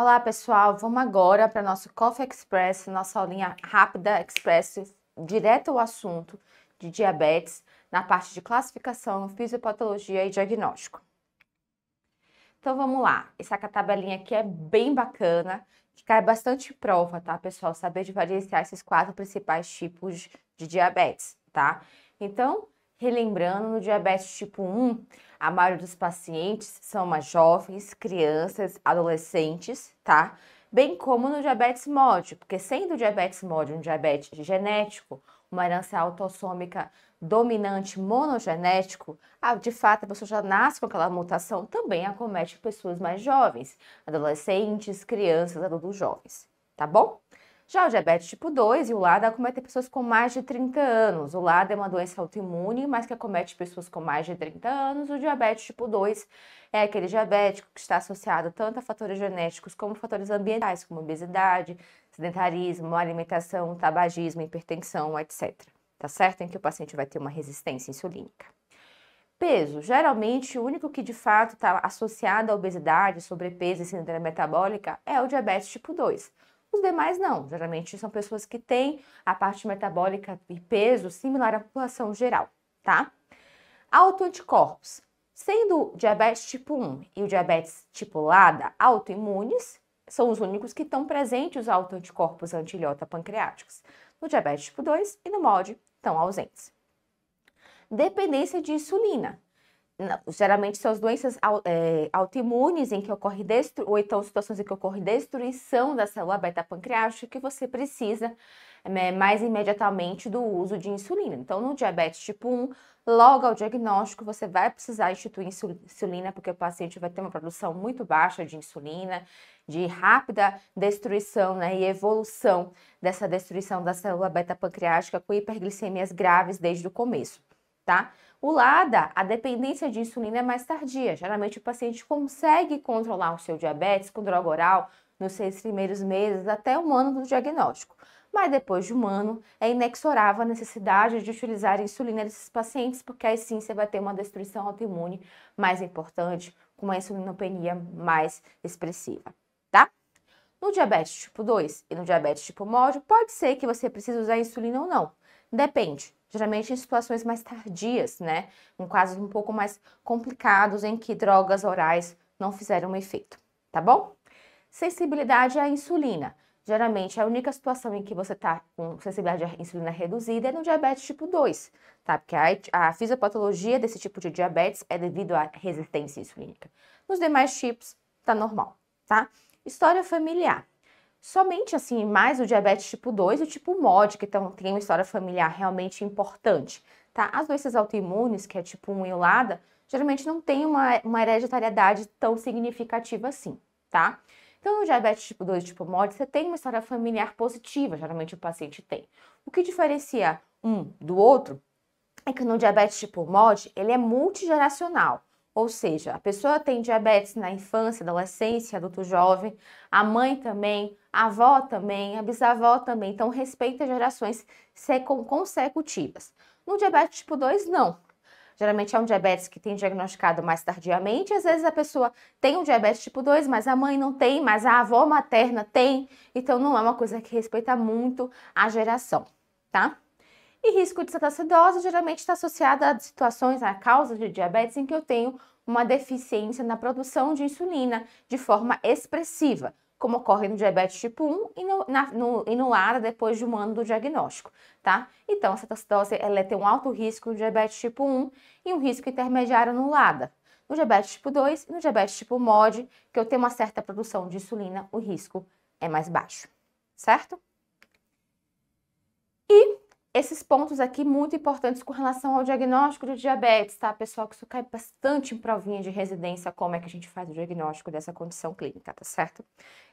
Olá, pessoal. Vamos agora para nosso Coffee Express, nossa aulinha rápida express direto ao assunto de diabetes, na parte de classificação, fisiopatologia e diagnóstico. Então vamos lá. Essa tabelinha aqui é bem bacana, que cai bastante prova, tá, pessoal? Saber diferenciar esses quatro principais tipos de diabetes, tá? Então, Relembrando, no diabetes tipo 1, a maioria dos pacientes são mais jovens, crianças, adolescentes, tá? Bem como no diabetes mórbido, porque sendo o diabetes mórbido um diabetes genético, uma herança autossômica dominante monogenético, ah, de fato a pessoa já nasce com aquela mutação, também acomete pessoas mais jovens, adolescentes, crianças, adultos jovens, tá bom? Já o diabetes tipo 2 e o LADA acometem pessoas com mais de 30 anos. O LADA é uma doença autoimune, mas que acomete pessoas com mais de 30 anos. O diabetes tipo 2 é aquele diabético que está associado tanto a fatores genéticos como fatores ambientais, como obesidade, sedentarismo, alimentação, tabagismo, hipertensão, etc. Tá certo? Em que o paciente vai ter uma resistência insulínica. Peso. Geralmente, o único que de fato está associado à obesidade, sobrepeso e síndrome metabólica é o diabetes tipo 2 os demais não, geralmente são pessoas que têm a parte metabólica e peso similar à população geral, tá? Autoanticorpos. Sendo diabetes tipo 1 e o diabetes tipulada autoimunes, são os únicos que estão presentes os autoanticorpos anti pancreáticos. No diabetes tipo 2 e no MOD estão ausentes. Dependência de insulina geralmente são as doenças é, autoimunes em que ocorre destru... ou então situações em que ocorre destruição da célula beta pancreática que você precisa né, mais imediatamente do uso de insulina. Então, no diabetes tipo 1, logo ao diagnóstico, você vai precisar instituir insulina, porque o paciente vai ter uma produção muito baixa de insulina, de rápida destruição né, e evolução dessa destruição da célula beta pancreática com hiperglicemias graves desde o começo, tá? O LADA, a dependência de insulina é mais tardia. Geralmente o paciente consegue controlar o seu diabetes com droga oral nos seis primeiros meses até um ano do diagnóstico. Mas depois de um ano, é inexorável a necessidade de utilizar insulina desses pacientes, porque aí sim você vai ter uma destruição autoimune mais importante, com uma insulinopenia mais expressiva, tá? No diabetes tipo 2 e no diabetes tipo 1 pode ser que você precise usar insulina ou não. Depende geralmente em situações mais tardias, né? Em casos um pouco mais complicados em que drogas orais não fizeram um efeito, tá bom? Sensibilidade à insulina. Geralmente, a única situação em que você está com sensibilidade à insulina reduzida é no diabetes tipo 2, tá? Porque a, a fisiopatologia desse tipo de diabetes é devido à resistência insulínica. Nos demais tipos, tá normal, tá? História familiar somente assim, mais o diabetes tipo 2 e o tipo MOD, que tão, tem uma história familiar realmente importante, tá? As doenças autoimunes, que é tipo 1 e LADA, geralmente não tem uma, uma hereditariedade tão significativa assim, tá? Então, no diabetes tipo 2 e tipo MOD, você tem uma história familiar positiva, geralmente o paciente tem. O que diferencia um do outro é que no diabetes tipo MOD, ele é multigeracional. Ou seja, a pessoa tem diabetes na infância, adolescência, adulto jovem, a mãe também, a avó também, a bisavó também. Então, respeita gerações consecutivas. No diabetes tipo 2, não. Geralmente é um diabetes que tem diagnosticado mais tardiamente. Às vezes a pessoa tem um diabetes tipo 2, mas a mãe não tem, mas a avó materna tem. Então, não é uma coisa que respeita muito a geração, tá? E risco de cetacidose geralmente está associado a situações, a causas de diabetes em que eu tenho uma deficiência na produção de insulina de forma expressiva, como ocorre no diabetes tipo 1 e no, na, no, e no depois de um ano do diagnóstico, tá? Então, a cetoacidose ela tem um alto risco no diabetes tipo 1 e um risco intermediário no No diabetes tipo 2 e no diabetes tipo MOD, que eu tenho uma certa produção de insulina, o risco é mais baixo, certo? esses pontos aqui muito importantes com relação ao diagnóstico de diabetes, tá, pessoal? Que isso cai bastante em provinha de residência, como é que a gente faz o diagnóstico dessa condição clínica, tá certo?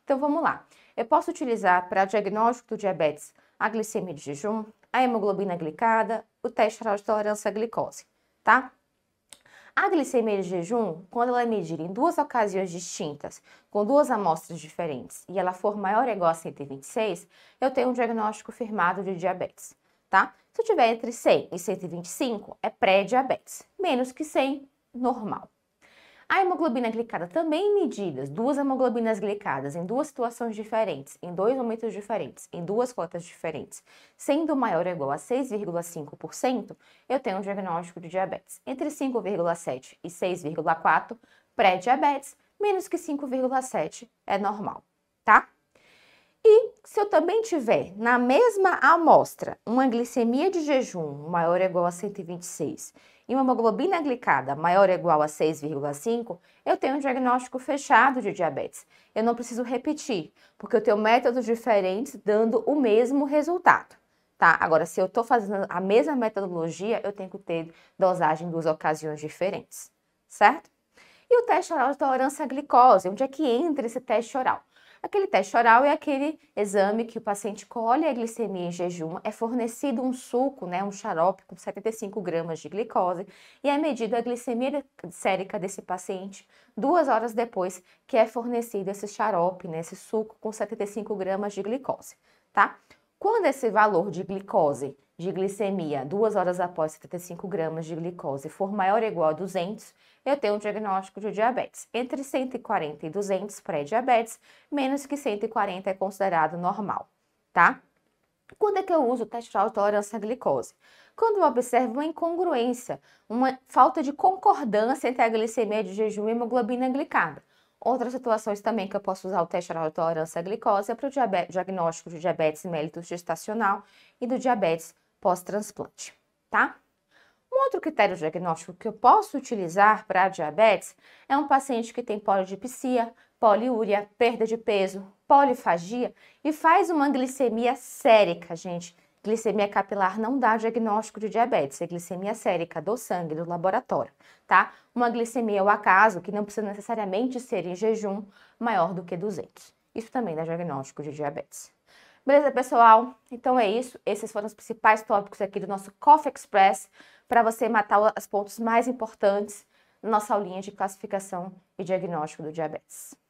Então vamos lá. Eu posso utilizar para diagnóstico do diabetes a glicemia de jejum, a hemoglobina glicada, o teste de tolerância à glicose, tá? A glicemia de jejum, quando ela é medida em duas ocasiões distintas, com duas amostras diferentes, e ela for maior ou igual a 126, eu tenho um diagnóstico firmado de diabetes tá? Se eu tiver entre 100 e 125, é pré-diabetes. Menos que 100, normal. A hemoglobina glicada também medidas, duas hemoglobinas glicadas em duas situações diferentes, em dois momentos diferentes, em duas cotas diferentes, sendo maior ou igual a 6,5%, eu tenho um diagnóstico de diabetes. Entre 5,7 e 6,4, pré-diabetes, menos que 5,7 é normal, tá? E se eu também tiver na mesma amostra uma glicemia de jejum maior ou igual a 126 e uma hemoglobina glicada maior ou igual a 6,5, eu tenho um diagnóstico fechado de diabetes. Eu não preciso repetir, porque eu tenho métodos diferentes dando o mesmo resultado. Tá? Agora, se eu estou fazendo a mesma metodologia, eu tenho que ter dosagem em duas ocasiões diferentes, certo? E o teste oral de tolerância à glicose, onde é que entra esse teste oral? Aquele teste oral é aquele exame que o paciente colhe a glicemia em jejum, é fornecido um suco, né, um xarope com 75 gramas de glicose e é medida a glicemia sérica desse paciente duas horas depois que é fornecido esse xarope, né, esse suco com 75 gramas de glicose, tá? Quando esse valor de glicose de glicemia duas horas após 75 gramas de glicose for maior ou igual a 200, eu tenho um diagnóstico de diabetes. Entre 140 e 200, pré-diabetes, menos que 140 é considerado normal, tá? Quando é que eu uso o teste de tolerância à glicose? Quando eu observo uma incongruência, uma falta de concordância entre a glicemia de jejum e a hemoglobina glicada. Outras situações também que eu posso usar o teste de tolerância à glicose é para o diagnóstico de diabetes mellitus gestacional e do diabetes pós-transplante, tá? Um outro critério diagnóstico que eu posso utilizar para diabetes é um paciente que tem polidipsia, poliúria, perda de peso, polifagia e faz uma glicemia sérica, gente. Glicemia capilar não dá diagnóstico de diabetes, é glicemia sérica do sangue, do laboratório, tá? Uma glicemia ao acaso, que não precisa necessariamente ser em jejum, maior do que 200. Isso também dá diagnóstico de diabetes. Beleza, pessoal? Então é isso. Esses foram os principais tópicos aqui do nosso Coffee Express para você matar os pontos mais importantes na nossa aulinha de classificação e diagnóstico do diabetes.